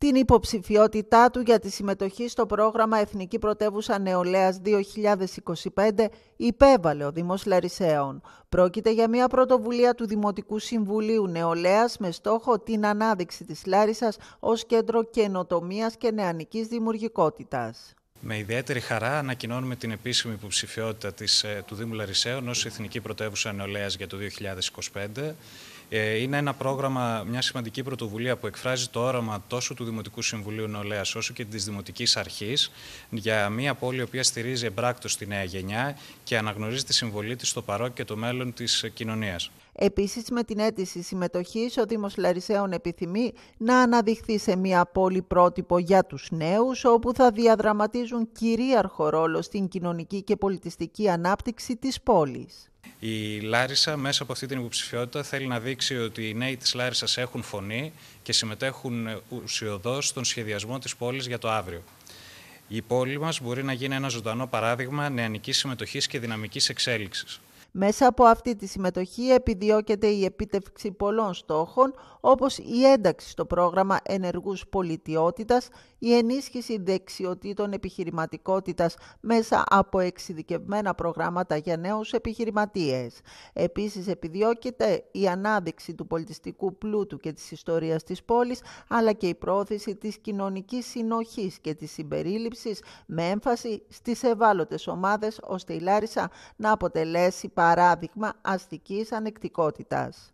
την υποψηφιότητά του για τη συμμετοχή στο πρόγραμμα Εθνική Πρωτεύουσα Νεολαίας 2025 υπέβαλε ο Δήμος Λαρισαίων. Πρόκειται για μια πρωτοβουλία του Δημοτικού Συμβουλίου Νεολαίας με στόχο την ανάδειξη της Λάρισας ως κέντρο καινοτομίας και νεανικής δημιουργικότητας. Με ιδιαίτερη χαρά ανακοινώνουμε την επίσημη υποψηφιότητα της, ε, του Δήμου Λαρισαίων ως Εθνική Πρωτεύουσα Νεολαίας για το 2025. Ε, είναι ένα πρόγραμμα, μια σημαντική πρωτοβουλία που εκφράζει το όραμα τόσο του Δημοτικού Συμβουλίου Νεολαίας όσο και της Δημοτικής Αρχής για μια πόλη η οποία στηρίζει εμπράκτος τη νέα γενιά και αναγνωρίζει τη συμβολή της στο παρόν και το μέλλον της κοινωνίας. Επίσης με την αίτηση συμμετοχής ο Δήμος Λαρισαίων επιθυμεί να αναδειχθεί σε μια πόλη πρότυπο για τους νέους όπου θα διαδραματίζουν κυρίαρχο ρόλο στην κοινωνική και πολιτιστική ανάπτυξη της πόλης. Η Λάρισα μέσα από αυτή την υποψηφιότητα θέλει να δείξει ότι οι νέοι της Λάρισας έχουν φωνή και συμμετέχουν ουσιοδός στον σχεδιασμό της πόλης για το αύριο. Η πόλη μας μπορεί να γίνει ένα ζωντανό παράδειγμα νεανικής συμμετοχής και δυναμικής εξέλιξης. Μέσα από αυτή τη συμμετοχή επιδιώκεται η επίτευξη πολλών στόχων, όπως η ένταξη στο πρόγραμμα ενεργούς πολιτιότητας, η ενίσχυση δεξιοτήτων επιχειρηματικότητας μέσα από εξειδικευμένα προγράμματα για νέους επιχειρηματίες. Επίσης επιδιώκεται η ανάδειξη του πολιτιστικού πλούτου και της ιστορίας της πόλης, αλλά και η πρόθεση της κοινωνικής συνοχής και της συμπερίληψης με έμφαση στις ευάλωτες ομάδες, ώστε η Λάρισα να αποτελέσει παράδειγμα αστικής ανεκτικότητας.